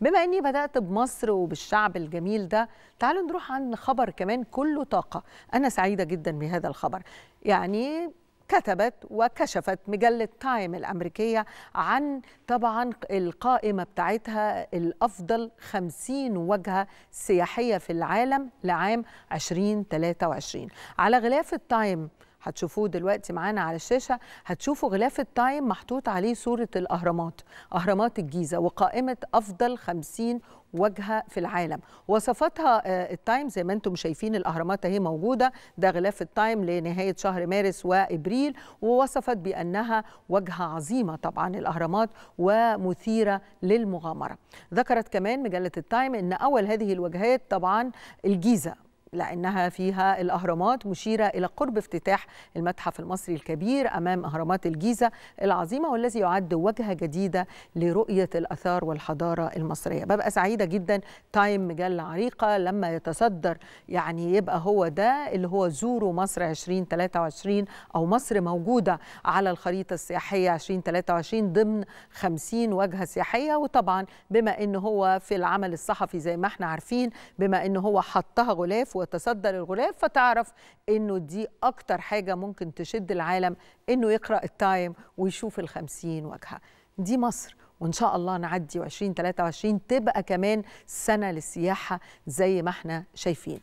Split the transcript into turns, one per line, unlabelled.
بما اني بدات بمصر وبالشعب الجميل ده تعالوا نروح عن خبر كمان كله طاقه انا سعيده جدا بهذا الخبر يعني كتبت وكشفت مجلة تايم الأمريكية عن طبعا القائمة بتاعتها الأفضل 50 وجهة سياحية في العالم لعام 2023 على غلاف التايم هتشوفوه دلوقتي معانا على الشاشه هتشوفوا غلاف التايم محطوط عليه صوره الاهرامات اهرامات الجيزه وقائمه افضل 50 وجهه في العالم وصفتها آه، التايم زي ما انتم شايفين الاهرامات اهي موجوده ده غلاف التايم لنهايه شهر مارس وابريل ووصفت بانها وجهه عظيمه طبعا الاهرامات ومثيره للمغامره ذكرت كمان مجله التايم ان اول هذه الوجهات طبعا الجيزه لأنها فيها الأهرامات مشيرة إلى قرب افتتاح المتحف المصري الكبير أمام أهرامات الجيزة العظيمة والذي يعد وجهة جديدة لرؤية الأثار والحضارة المصرية ببقى سعيدة جدا تايم مجلة عريقة لما يتصدر يعني يبقى هو ده اللي هو زوروا مصر 2023 أو مصر موجودة على الخريطة السياحية 2023 ضمن 50 وجهة سياحية وطبعا بما أنه هو في العمل الصحفي زي ما احنا عارفين بما أنه هو حطها غلاف وتصدى للغلاف فتعرف انه دي اكتر حاجه ممكن تشد العالم انه يقرا التايم ويشوف ال50 واجهه دي مصر وان شاء الله نعدي 2023 تبقى كمان سنه للسياحه زي ما احنا شايفين